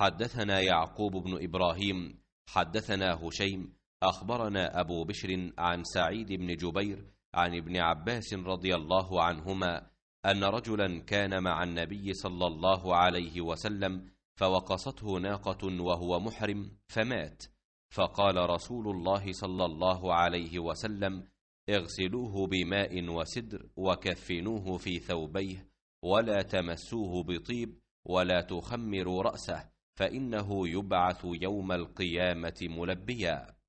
حدثنا يعقوب بن إبراهيم حدثنا هشيم أخبرنا أبو بشر عن سعيد بن جبير عن ابن عباس رضي الله عنهما أن رجلا كان مع النبي صلى الله عليه وسلم فوقصته ناقة وهو محرم فمات فقال رسول الله صلى الله عليه وسلم اغسلوه بماء وسدر وكفنوه في ثوبيه ولا تمسوه بطيب ولا تخمروا رأسه فانه يبعث يوم القيامه ملبيا